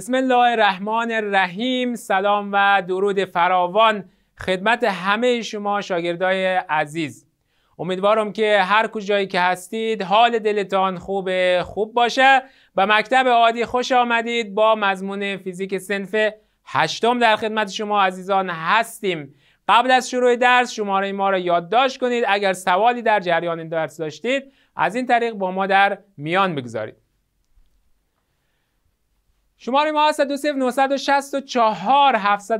بسم الله الرحمن الرحیم سلام و درود فراوان خدمت همه شما شاگردای عزیز امیدوارم که هر کجایی که هستید حال دلتان خوب خوب باشه و مکتب عادی خوش آمدید با مضمون فیزیک سنف هشتم در خدمت شما عزیزان هستیم قبل از شروع درس شماره ما را یادداشت کنید اگر سوالی در جریان درس داشتید از این طریق با ما در میان بگذارید شماره ما هست 964 و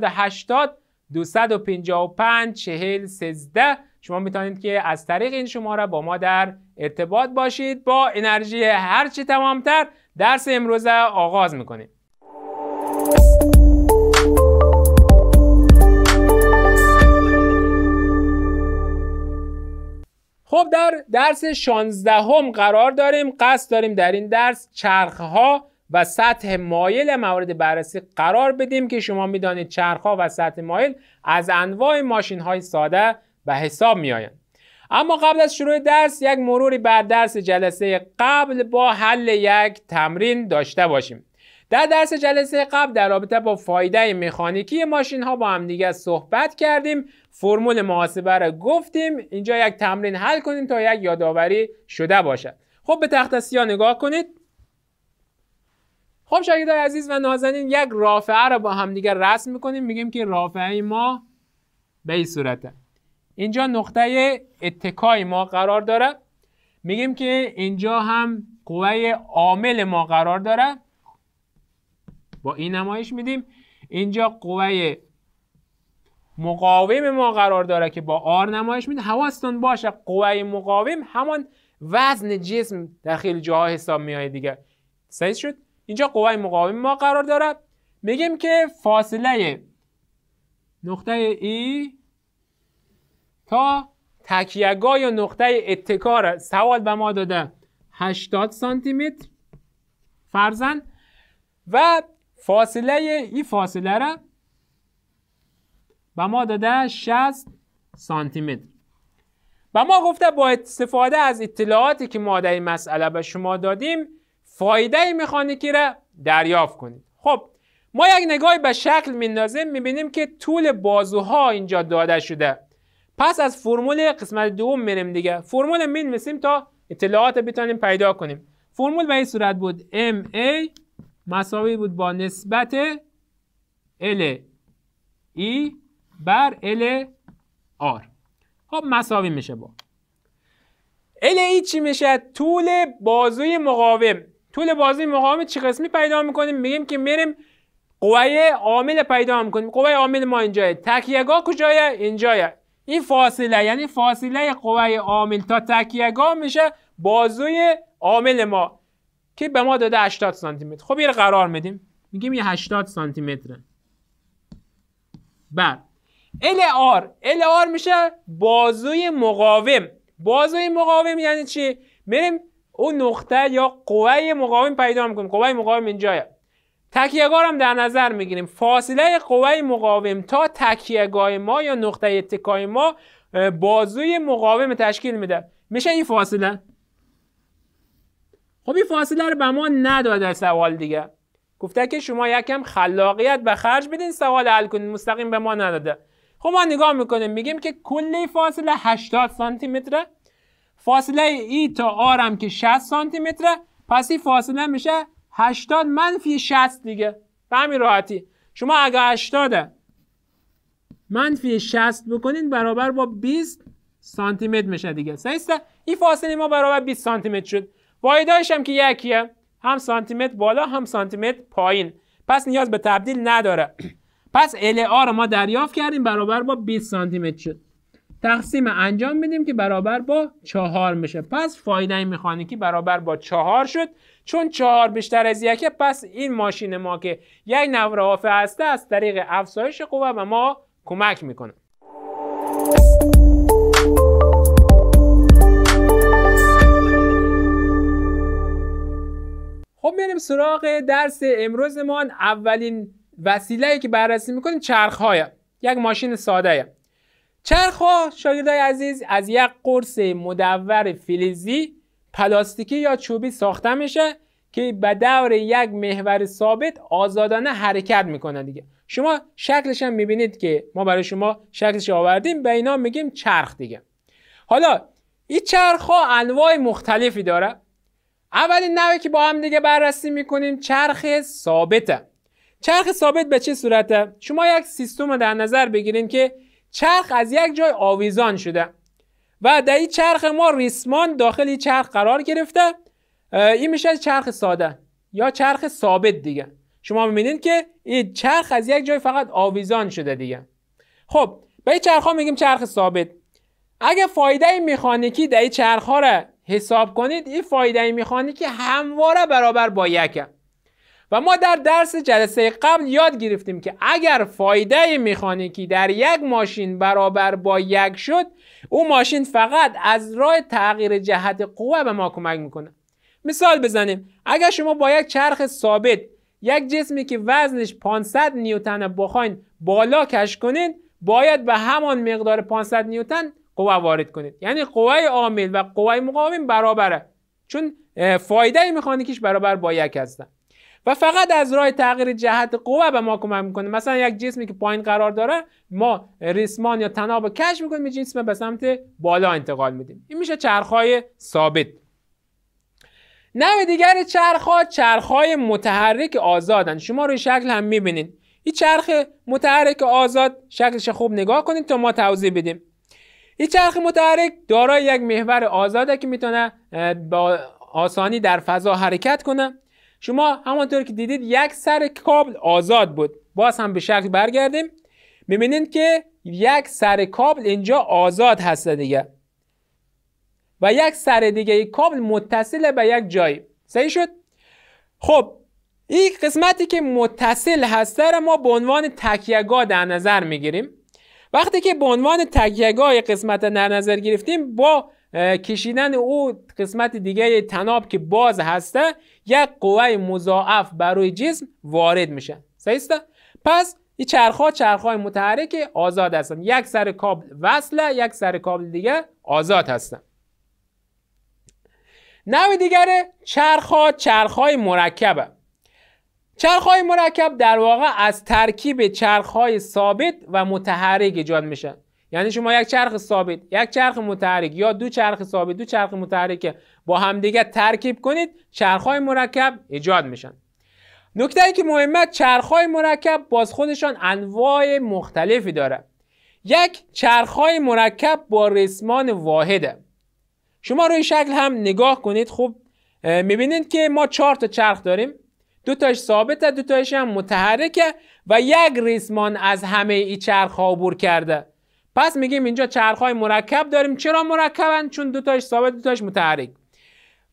255 40 13 شما میتونید که از طریق این شماره با ما در ارتباط باشید با انرژی هرچی تمامتر درس امروز آغاز میکنیم خب در درس 16 هم قرار داریم قصد داریم در این درس ها و سطح مایل مورد بررسی قرار بدیم که شما میدانید چرخها و سطح مایل از انواع ماشین های ساده به حساب می آیند. اما قبل از شروع درس یک مروری بر درس جلسه قبل با حل یک تمرین داشته باشیم. در درس جلسه قبل در رابطه با فایده مکانیکی ماشین ها با هم دیگه صحبت کردیم فرمول محاسبه را گفتیم اینجا یک تمرین حل کنیم تا یک یادآوری شده باشد خب به تخت سیا نگاه کنید خب شاگردای عزیز و نازنین یک رافعه رو با همدیگه رسم میکنیم میگیم که رافعه ما به این صورته اینجا نقطه اتکای ما قرار داره میگیم که اینجا هم قوه عامل ما قرار داره با این نمایش میدیم اینجا قوه مقاوم ما قرار داره که با آر نمایش میده حواستون باشه قوه مقاوم همان وزن جسم در خیلی جاها حساب میاد دیگه صحیح شد اینجا قوای مقاوم ما قرار داره میگیم که فاصله نقطه ای تا تکیهگاه یا نقطه اتکار سوال به ما داده 80 سانتی متر فرزن و فاصله ای فاصله را به ما داده 60 سانتی متر به ما گفته با استفاده از اطلاعاتی که ما در این مسئله به شما دادیم فایده مکانیکی را دریافت کنید خب ما یک نگاهی به شکل میندازیم میبینیم که طول بازوها اینجا داده شده پس از فرمول قسمت دوم میریم دیگه فرمول مینویسیم تا اطلاعات بتونیم پیدا کنیم فرمول به این صورت بود MA مساوی بود با نسبت L ای e بر L آر خب مساوی میشه با L ای e چی میشه طول بازوی مقاوم طول بازی مقاوم چه قسمی پیدا میکنیم میگیم که میریم قوه عامل پیدا میکنیم قوه عامل ما اینجایه تکیهگاه کجایه اینجایه این فاصله یعنی فاصله قوه عامل تا تکیهگاه میشه بازوی عامل ما که به ما داده 80 سانتی متر خب یه قرار میدیم میگیم یه 80 سانتی متره بر بله. ال آر میشه بازوی مقاوم بازوی مقاوم یعنی چی میریم اون نقطه یا قوه مقاوم پیدا میکنیم قوه مقاوم اینجایه تکیهگاه هم در نظر میگیریم فاصله قوه مقاوم تا تکیهگاه ما یا نقطه اتکای ما بازوی مقاوم تشکیل میده میشه این فاصله خب این فاصله رو به ما نداده سوال دیگه گفته که شما یکم خلاقیت به خرج بدین سوال حل کنید مستقیم به ما نداده خب ما نگاه میکنیم میگیم که کلی فاصله 80 سانتی متره فاصله ای تا آرم که 60 سانتی متره پس این فاصله میشه 80 منفی 60 دیگه به همین راحتی شما اگه 80 منفی 60 بکنین برابر با 20 سانتی متر میشه دیگه سیسته این فاصله ما برابر 20 سانتی متر شد وایدایش هم که یکیه هم سانتی متر بالا هم سانتی متر پایین پس نیاز به تبدیل نداره پس ال رو ما دریافت کردیم برابر با 20 سانتی متر شد تقسیم انجام میدیم که برابر با چهار میشه پس فایده مکانیکی برابر با چهار شد چون چهار بیشتر از یکه پس این ماشین ما که یک نور هسته از طریق افزایش قوه به ما کمک میکنه خب میریم سراغ درس امروزمان اولین وسیله که بررسی میکنیم چرخ های یک ماشین ساده چرخها شاگردای عزیز از یک قرص مدور فلزی پلاستیکی یا چوبی ساخته میشه که به دور یک محور ثابت آزادانه حرکت میکنه دیگه شما شکلش هم میبینید که ما برای شما شکلش آوردیم به اینا میگیم چرخ دیگه حالا این چرخ ها انواع مختلفی داره اولین نوعی که با هم دیگه بررسی میکنیم چرخ ثابته چرخ ثابت به چه صورته شما یک سیستم رو در نظر بگیرین که چرخ از یک جای آویزان شده و در این چرخ ما ریسمان داخل چرخ قرار گرفته این میشه چرخ ساده یا چرخ ثابت دیگه شما میبینید که این چرخ از یک جای فقط آویزان شده دیگه خب به این چرخ ها میگیم چرخ ثابت اگه فایده میخانیکی در این چرخ ها را حساب کنید این فایده مکانیکی همواره برابر با یکه و ما در درس جلسه قبل یاد گرفتیم که اگر فایده مکانیکی در یک ماشین برابر با یک شد او ماشین فقط از راه تغییر جهت قوه به ما کمک میکنه مثال بزنیم اگر شما با یک چرخ ثابت یک جسمی که وزنش 500 نیوتن بخواین بالا کش کنید باید به همان مقدار 500 نیوتن قوه وارد کنید یعنی قوه عامل و قوه مقاوم برابره چون فایده مکانیکیش برابر با یک هستن و فقط از راه تغییر جهت قوه به ما کمک میکنه مثلا یک جسمی که پایین قرار داره ما ریسمان یا تناب کش میکنیم جسم به سمت بالا انتقال میدیم این میشه چرخهای ثابت نوع دیگر چرخ های متحرک آزادن شما روی شکل هم میبینید این چرخ متحرک آزاد شکلش خوب نگاه کنید تا ما توضیح بدیم این چرخ متحرک دارای یک محور آزاده که میتونه با آسانی در فضا حرکت کنه شما همانطور که دیدید یک سر کابل آزاد بود باز هم به شکل برگردیم میبینید که یک سر کابل اینجا آزاد هست دیگه و یک سر دیگه کابل متصل به یک جایی. صحیح شد خب این قسمتی که متصل هست را ما به عنوان تکیهگاه در نظر میگیریم وقتی که به عنوان تکیگاه قسمت در نظر گرفتیم با کشیدن او قسمت دیگه تناب که باز هسته یک قوه مضاعف برای جسم وارد میشن است پس این چرخها چرخهای متحرک آزاد هستن یک سر کابل وصله یک سر کابل دیگه آزاد هستن نوع دیگر چرخها چرخهای مرکبه چرخهای مرکب در واقع از ترکیب چرخهای ثابت و متحرک ایجاد میشن یعنی شما یک چرخ ثابت یک چرخ متحرک یا دو چرخ ثابت دو چرخ متحرک با همدیگه ترکیب کنید چرخهای مرکب ایجاد میشن نکته ای که مهمه چرخهای مرکب باز خودشان انواع مختلفی داره یک چرخهای مرکب با ریسمان واحده شما روی شکل هم نگاه کنید خب میبینید که ما چهار تا چرخ داریم دو تاش ثابته دو تاش هم متحرکه و یک ریسمان از همه ای چرخ ها عبور کرده پس میگیم اینجا چرخهای مرکب داریم چرا مرکبن چون دوتاش ثابت دوتاش متحرک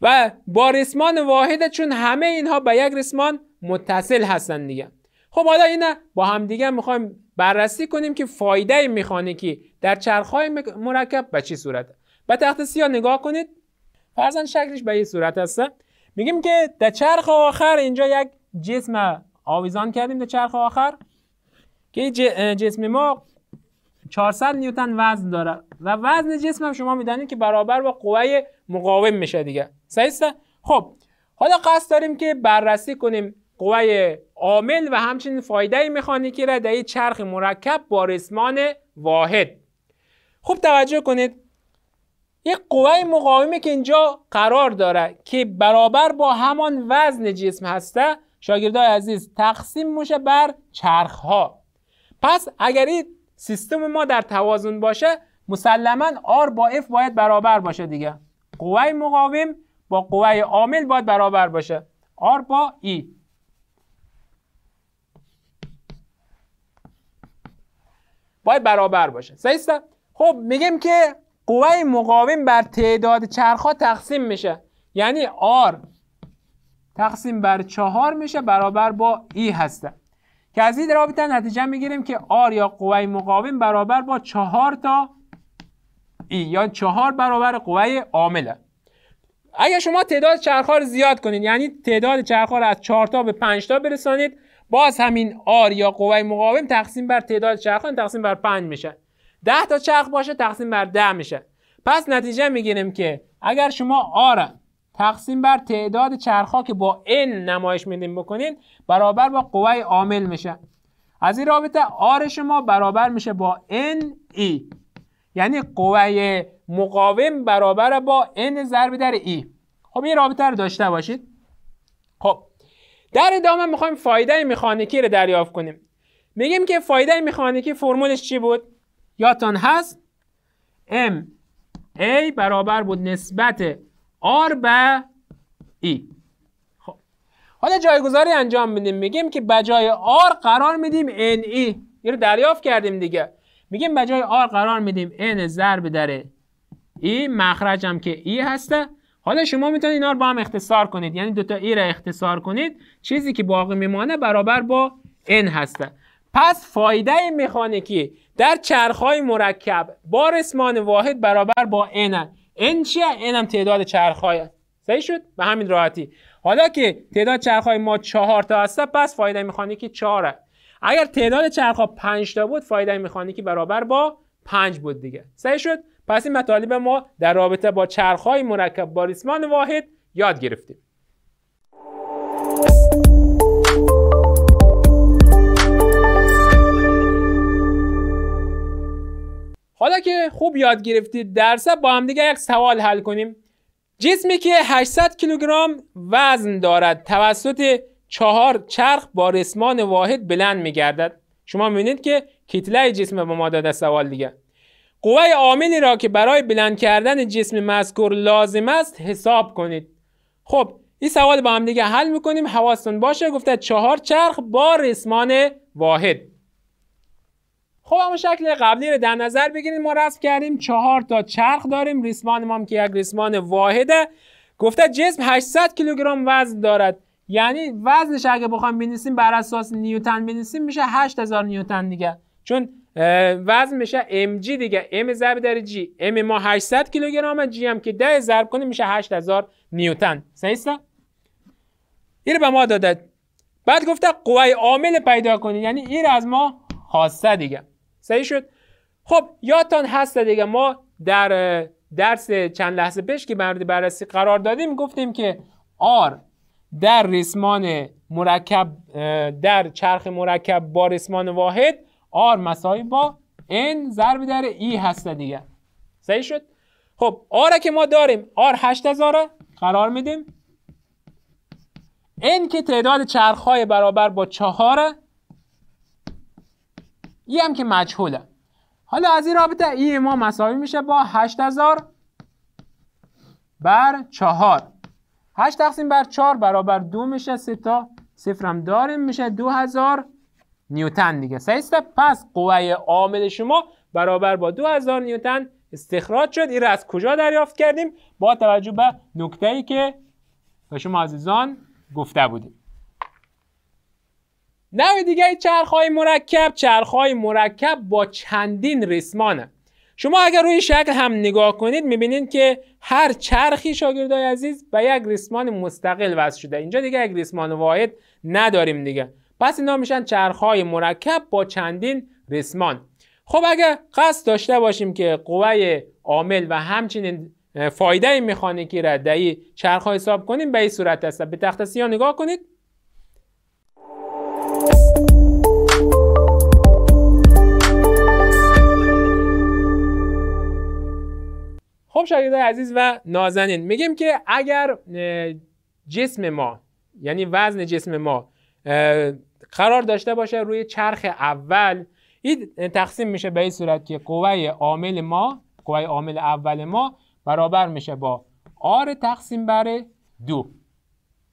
و با رسمان واحده چون همه اینها به یک رسمان متصل هستن دیگه خب حالا اینا با هم دیگه میخوایم بررسی کنیم که فایده مکانیکی در چرخهای مرکب به چی صورته به تخت سیاه نگاه کنید فرضاً شکلش به این صورت هست میگیم که در چرخ آخر اینجا یک جسم آویزان کردیم در چرخ آخر که جسم ما 400 نیوتن وزن داره و وزن جسم هم شما میدانید که برابر با قوه مقاوم میشه دیگه صحیح خب حالا قصد داریم که بررسی کنیم قوه عامل و همچنین فایده مکانیکی را در چرخ مرکب با ریسمان واحد خوب توجه کنید یک قوه مقاومه که اینجا قرار داره که برابر با همان وزن جسم هسته شاگردای عزیز تقسیم میشه بر چرخ ها پس اگر سیستم ما در توازن باشه مسلما R با F باید برابر باشه دیگه قوه مقاوم با قوه عامل باید برابر باشه R با E باید برابر باشه درسته خب میگیم که قوه مقاوم بر تعداد ها تقسیم میشه یعنی R تقسیم بر چهار میشه برابر با ای هسته که از این رابطه نتیجه میگیریم که آر یا قوه مقاوم برابر با چهار تا ای یا چهار برابر قوه عامله اگر شما تعداد چرخها رو زیاد کنید یعنی تعداد چرخها رو از چهار تا به پنج تا برسانید باز همین آر یا قوه مقاوم تقسیم بر تعداد ها تقسیم بر پنج میشه ده تا چرخ باشه تقسیم بر ده میشه پس نتیجه میگیریم که اگر شما آر تقسیم بر تعداد ها که با n نمایش میدیم بکنین برابر با قوه عامل میشه از این رابطه R شما برابر میشه با n E یعنی قوه مقاوم برابر با n ضرب در E. خب این رابطه رو داشته باشید خب در ادامه میخوایم فایده مکانیکی رو دریافت کنیم میگیم که فایده مکانیکی فرمولش چی بود یادتان هست m a برابر بود نسبت آر به ای خب حالا جایگذاری انجام میدیم میگیم که بجای آر قرار میدیم ان ای این رو دریافت کردیم دیگه میگیم بجای آر قرار میدیم ان ضرب در ای مخرجم که ای هسته حالا شما میتونید اینا رو با هم اختصار کنید یعنی دوتا ای رو اختصار کنید چیزی که باقی میمانه برابر با ان هسته پس فایده مکانیکی در چرخهای مرکب با رسمان واحد برابر با n n چیه n هم تعداد چرخهای صحیح شد به همین راحتی حالا که تعداد چرخهای ما چهار تا هست پس فایده که چهاره اگر تعداد چرخها 5 تا بود فایده که برابر با 5 بود دیگه صحیح شد پس این مطالب ما در رابطه با چرخهای مرکب با ریسمان واحد یاد گرفتیم حالا که خوب یاد گرفتید درس با هم دیگه یک سوال حل کنیم جسمی که 800 کیلوگرم وزن دارد توسط چهار چرخ با رسمان واحد بلند میگردد شما میبینید که کتله جسم به ما داده سوال دیگه قوه عاملی را که برای بلند کردن جسم مذکور لازم است حساب کنید خب این سوال با هم دیگه حل میکنیم حواستون باشه گفته چهار چرخ با رسمان واحد خب اما شکل قبلی رو در نظر بگیرید ما رسم کردیم چهار تا چرخ داریم ریسمان ما که یک ریسمان واحده گفته جسم 800 کیلوگرم وزن دارد یعنی وزنش اگه بخوام بنویسیم بر اساس نیوتن بنویسیم میشه 8000 نیوتن دیگه چون وزن میشه جی دیگه ام ضرب در جی ام ما 800 کیلوگرم جی هم که 10 ضرب کنیم میشه 8000 نیوتن صحیح این به ما داده بعد گفته قوه عامل پیدا کنید یعنی این از ما خواسته دیگه صحیح شد خب یادتان هست دیگه ما در درس چند لحظه پیش که مورد بررسی قرار دادیم گفتیم که R در ریسمان مرکب در چرخ مرکب با ریسمان واحد R مساوی با N ضرب در E هست دیگه صحیح شد خب آر که ما داریم آر 8000 قرار میدیم N که تعداد چرخهای برابر با چهاره ای هم که مجهوله حالا از این رابطه ای ما مساوی میشه با 8000 بر 4 8 تقسیم بر 4 برابر 2 میشه سه تا صفر داریم میشه 2000 نیوتن دیگه سیسته پس قوه عامل شما برابر با 2000 نیوتن استخراج شد این را از کجا دریافت کردیم با توجه به نکته ای که به شما عزیزان گفته بودیم نوع دیگه چرخهای مرکب چرخهای مرکب با چندین ریسمانه شما اگر روی شکل هم نگاه کنید میبینید که هر چرخی شاگردای عزیز به یک ریسمان مستقل وز شده اینجا دیگه یک ریسمان واحد نداریم دیگه پس اینا میشن چرخهای مرکب با چندین ریسمان خب اگر قصد داشته باشیم که قوه عامل و همچنین فایده مکانیکی را در چرخ حساب کنیم به این صورت است به نگاه کنید شاید عزیز و نازنین میگیم که اگر جسم ما یعنی وزن جسم ما قرار داشته باشه روی چرخ اول این تقسیم میشه به این صورت که قوه عامل ما قوه عامل اول ما برابر میشه با آر تقسیم بر دو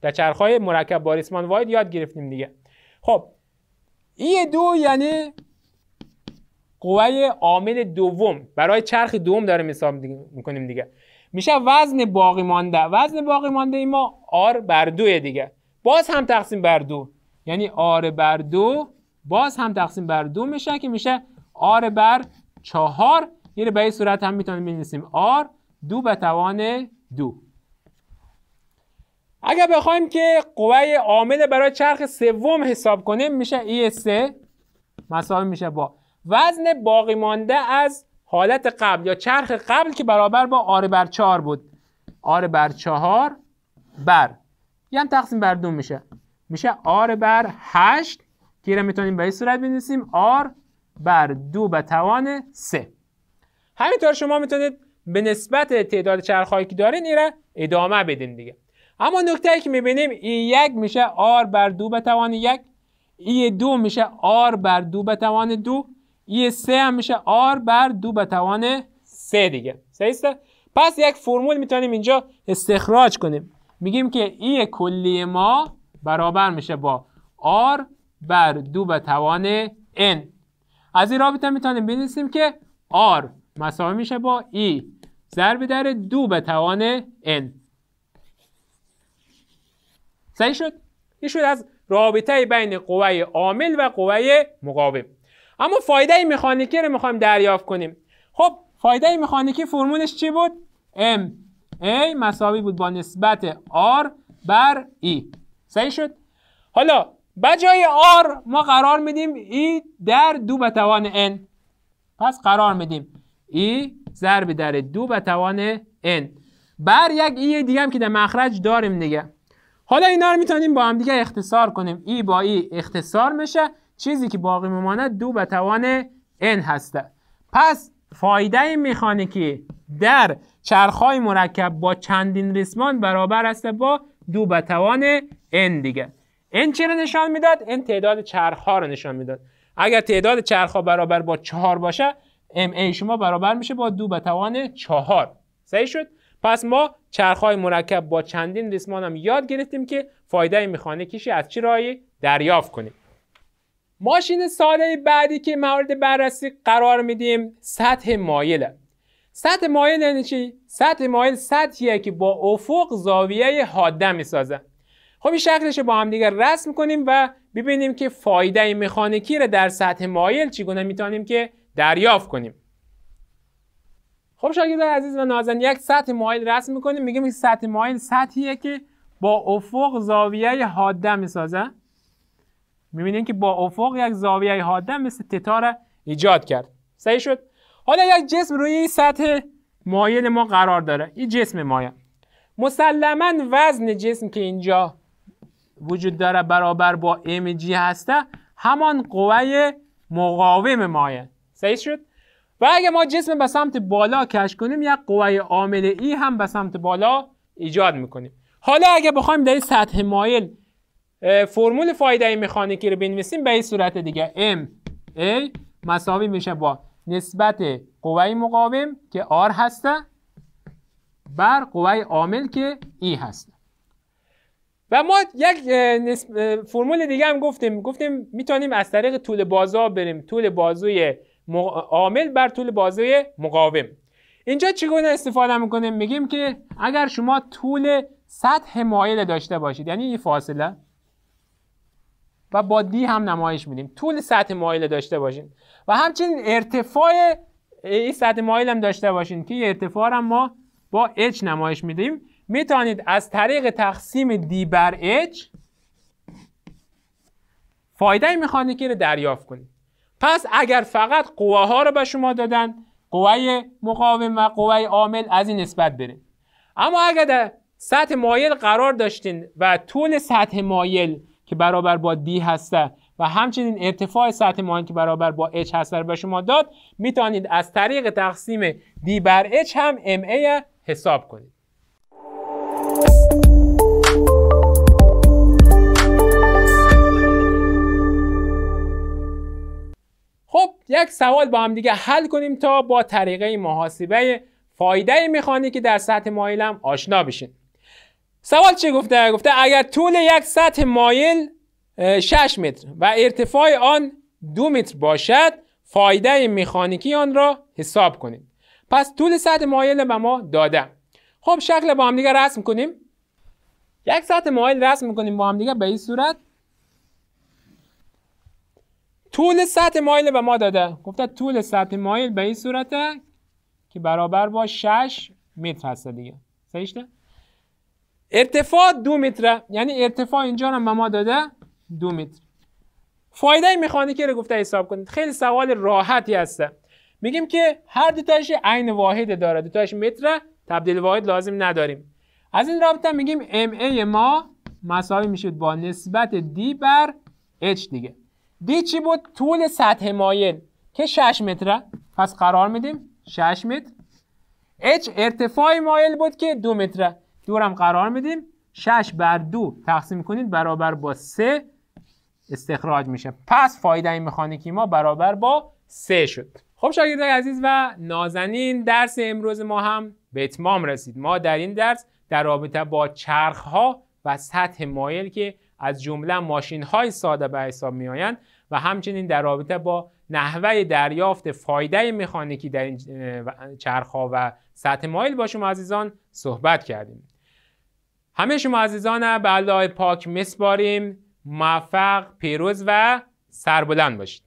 در چرخهای مرکب باریسمان واید یاد گرفتیم دیگه خب این دو یعنی قوه عامل دوم برای چرخ دوم داریم حساب میکنیم دیگه میشه وزن باقی مانده وزن باقی مانده ما آر بر دوه دیگه باز هم تقسیم بر دو یعنی آر بر دو باز هم تقسیم بر دو میشه که میشه آر بر چهار یعنی به این صورت هم میتونیم بنویسیم آر دو به توان دو اگر بخوایم که قوه عامل برای چرخ سوم حساب کنیم میشه ای سه مساوی میشه با وزن باقی مانده از حالت قبل یا چرخ قبل که برابر با آر بر چهار بود آر بر چهار بر یه هم تقسیم بر دو میشه میشه آر بر هشت که میتونیم به این صورت بنویسیم آر بر دو به توان سه همینطور شما میتونید به نسبت تعداد چرخهایی که دارین این ادامه بدین دیگه اما نکته ای که میبینیم ای یک میشه آر بر دو به توان یک ای دو میشه آر بر دو به توان دو ای سه هم میشه آر بر دو به توان سه دیگه سهیسته؟ پس یک فرمول میتونیم اینجا استخراج کنیم میگیم که ای کلی ما برابر میشه با آر بر دو به توان ان از این رابطه میتونیم بینیسیم که آر مساوی میشه با ای ضرب در دو به توان ان صحیح شد؟ این شد از رابطه بین قوه عامل و قوه مقاوم اما فایده مکانیکی رو میخوایم دریافت کنیم خب فایده مکانیکی فرمولش چی بود ام a مساوی بود با نسبت r بر ای e. صحیح شد حالا بجای r ما قرار میدیم ای e در دو به توان n پس قرار میدیم ای e ضرب در دو به توان n بر یک ای دیگه که در مخرج داریم دیگه حالا اینا رو میتونیم با هم دیگه اختصار کنیم ای با ای اختصار میشه چیزی که باقی میماند دو به توان n هسته پس فایده مکانیکی در چرخهای مرکب با چندین ریسمان برابر است با دو به توان n دیگه n چی رو نشان میداد n تعداد چرخها رو نشان میداد اگر تعداد چرخها برابر با چهار باشه ای شما برابر میشه با دو به توان چهار صحیح شد پس ما چرخهای مرکب با چندین ریسمان هم یاد گرفتیم که فایده مکانیکیش از چی رایی دریافت کنیم ماشین ساده بعدی که مورد بررسی قرار میدیم سطح مایله سطح مایل یعنی چی؟ سطح مایل سطحیه که با افق زاویه حاده میسازه خب این شکلش با هم دیگه رسم کنیم و ببینیم که فایده مکانیکی رو در سطح مایل چگونه میتونیم که دریافت کنیم خب شاگرد عزیز و نازن یک سطح مایل رسم میکنیم میگیم که سطح مایل سطحیه که با افق زاویه حاده میسازه میبینین که با افق یک زاویه حاده مثل تتار ایجاد کرد صحیح شد حالا یک جسم روی این سطح مایل ما قرار داره این جسم مایه مسلما وزن جسم که اینجا وجود داره برابر با جی هسته همان قوه مقاوم مایل صحیح شد و اگه ما جسم به سمت بالا کش کنیم یک قوه عامل ای e هم به سمت بالا ایجاد میکنیم حالا اگه بخوایم در این سطح مایل فرمول فایده مکانیکی رو بنویسیم به این صورت دیگه M ای مساوی میشه با نسبت قوه مقاوم که R هسته بر قوه عامل که ای e هست و ما یک فرمول دیگه هم گفتیم گفتیم میتونیم از طریق طول بازا بریم طول بازوی عامل بر طول بازوی مقاوم اینجا چگونه استفاده میکنیم میگیم که اگر شما طول سطح مایل داشته باشید یعنی این فاصله و با دی هم نمایش میدیم طول سطح مایل داشته باشین و همچنین ارتفاع این سطح مایل هم داشته باشین که ارتفاع هم ما با اچ نمایش میدیم میتونید از طریق تقسیم دی بر اچ فایده مکانیکی رو دریافت کنید پس اگر فقط ها رو به شما دادن قوه مقاوم و قوه عامل از این نسبت بره اما اگر در سطح مایل قرار داشتین و طول سطح مایل که برابر با دی هسته و همچنین ارتفاع سطح ماهی که برابر با H هسته رو به شما داد میتونید از طریق تقسیم D بر H هم MA حساب کنید خب یک سوال با هم دیگه حل کنیم تا با طریقه محاسبه فایده که در سطح هم آشنا بشین سوال چه گفته؟ گفته اگر طول یک سطح مایل 6 متر و ارتفاع آن دو متر باشد فایده مکانیکی آن را حساب کنید پس طول سطح مایل به ما داده خب شکل با هم دیگه رسم کنیم یک سطح مایل رسم کنیم با هم دیگه به این صورت طول سطح مایل به ما داده گفته طول سطح مایل به این صورته که برابر با 6 متر هسته دیگه صحیح ارتفاع دو متره یعنی ارتفاع اینجا هم ما داده دو متر فایده مکانیکی رو گفته حساب کنید خیلی سوال راحتی هسته میگیم که هر دو تاش عین واحد داره دو تاش متر تبدیل واحد لازم نداریم از این رابطه میگیم ام ای ما مساوی میشه با نسبت دی بر اچ دیگه دی چی بود طول سطح مایل که 6 متره پس قرار میدیم 6 متر اچ ارتفاع مایل بود که دو متره هم قرار میدیم 6 بر دو تقسیم کنید برابر با 3 استخراج میشه پس فایده این مکانیکی ما برابر با 3 شد خب شاگردان عزیز و نازنین درس امروز ما هم به اتمام رسید ما در این درس در رابطه با چرخ ها و سطح مایل که از جمله ماشین های ساده به حساب می و همچنین در رابطه با نحوه دریافت فایده مکانیکی در این چرخ ها و سطح مایل با شما عزیزان صحبت کردیم همه شما عزیزانم به الله پاک مسباریم موفق پیروز و سربلند باشید